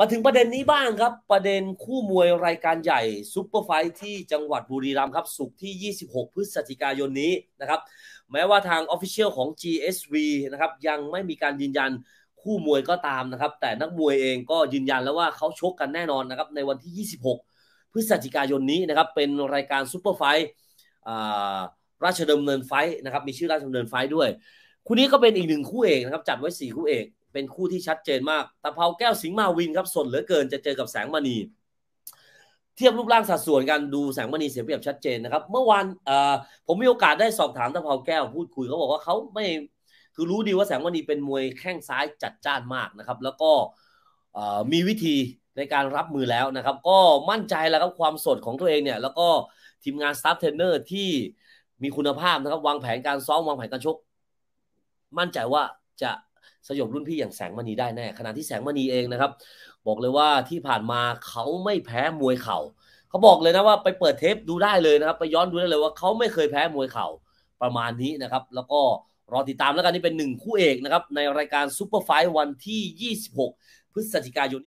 มาถึงประเด็นนี้บ้างครับประเด็นคู่มวยรายการใหญ่ซุปเปอร์ไฟที่จังหวัดบุรีรัมย์ครับสุกที่ 26 พฤศจิกายนนี้นะครับแม้ว่าทางออฟฟิเชียลของ GSV นะครับยังไม่มีการยืนยันคู่มวยก็ตามนะครับแต่นักมวยเองก็ยืนยันแล้วว่าเขาชกกันแน่นอนนะครับในวันที่ 26 พฤศจิกายนนี้นะครับเป็นรายการซุปเปอร์ไฟราชดำเนินไฟนะครับมีชื่อราชดำเนินไฟด้วย คู่นี้ก็เป็นอีกหนึ่งคู่เอกนะครับจัดไว้ 4 คู่เอกเป็นคู่ที่ชัดเจนมากตะเภาแก้วสิงห์มาวินครับสนเหลือเกินจะเจอกับแสงมณี เทียบรูปร่างสัดส่วนกันดูแสงมณีเสียเปรียบชัดเจนนะครับ เมื่อวานผมมีโอกาสได้สอบถามตะเภาแก้วพูดคุยเขาบอกว่าเขาไม่คือรู้ดีว่าแสงมณีเป็นมวยแข้งซ้ายจัดจ้านมากนะครับ แล้วก็มีวิธีในการรับมือแล้วนะครับ ก็มั่นใจแล้วครับความสดของตัวเองเนี่ย แล้วก็ทีมงานสตาฟเทรนเนอร์ที่มีคุณภาพนะครับ วางแผนการซ้อมวางแผนการชก มั่นใจว่าจะสยบรุ่นพี่อย่างแสงมณีได้แน่ขณะที่แสงมณีเองนะครับบอกเลยว่าที่ผ่านมาเขาไม่แพ้มวยเข่าเขาบอกเลยนะว่าไปเปิดเทปดูได้เลยนะครับไปย้อนดูได้เลยว่า เขาไม่เคยแพ้มวยเข่าประมาณนี้นะครับแล้วก็รอติดตามแล้วกันนี่เป็นหนึ่งคู่เอกนะครับในรายการซูเปอร์ไฟท์วันที่26 พฤศจิกายน